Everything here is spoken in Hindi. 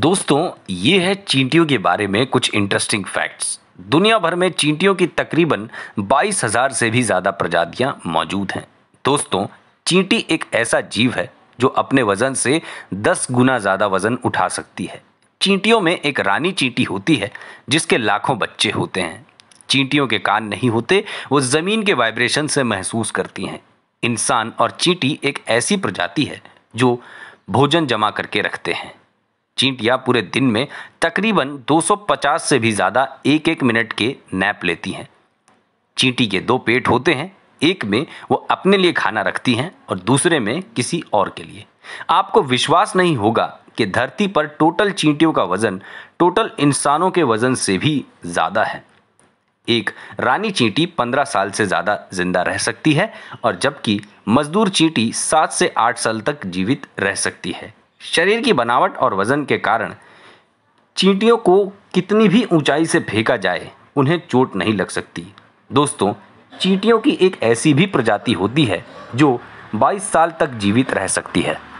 दोस्तों ये है चींटियों के बारे में कुछ इंटरेस्टिंग फैक्ट्स दुनिया भर में चींटियों की तकरीबन बाईस हजार से भी ज़्यादा प्रजातियां मौजूद हैं दोस्तों चींटी एक ऐसा जीव है जो अपने वजन से 10 गुना ज़्यादा वजन उठा सकती है चींटियों में एक रानी चींटी होती है जिसके लाखों बच्चे होते हैं चींटियों के कान नहीं होते वो ज़मीन के वाइब्रेशन से महसूस करती हैं इंसान और चींटी एक ऐसी प्रजाति है जो भोजन जमा करके रखते हैं चींटियां पूरे दिन में तकरीबन 250 से भी ज़्यादा एक एक मिनट के नैप लेती हैं चींटी के दो पेट होते हैं एक में वो अपने लिए खाना रखती हैं और दूसरे में किसी और के लिए आपको विश्वास नहीं होगा कि धरती पर टोटल चींटियों का वज़न टोटल इंसानों के वज़न से भी ज़्यादा है एक रानी चींटी पंद्रह साल से ज़्यादा जिंदा रह सकती है और जबकि मजदूर चींटी सात से आठ साल तक जीवित रह सकती है शरीर की बनावट और वजन के कारण चींटियों को कितनी भी ऊंचाई से फेंका जाए उन्हें चोट नहीं लग सकती दोस्तों चींटियों की एक ऐसी भी प्रजाति होती है जो 22 साल तक जीवित रह सकती है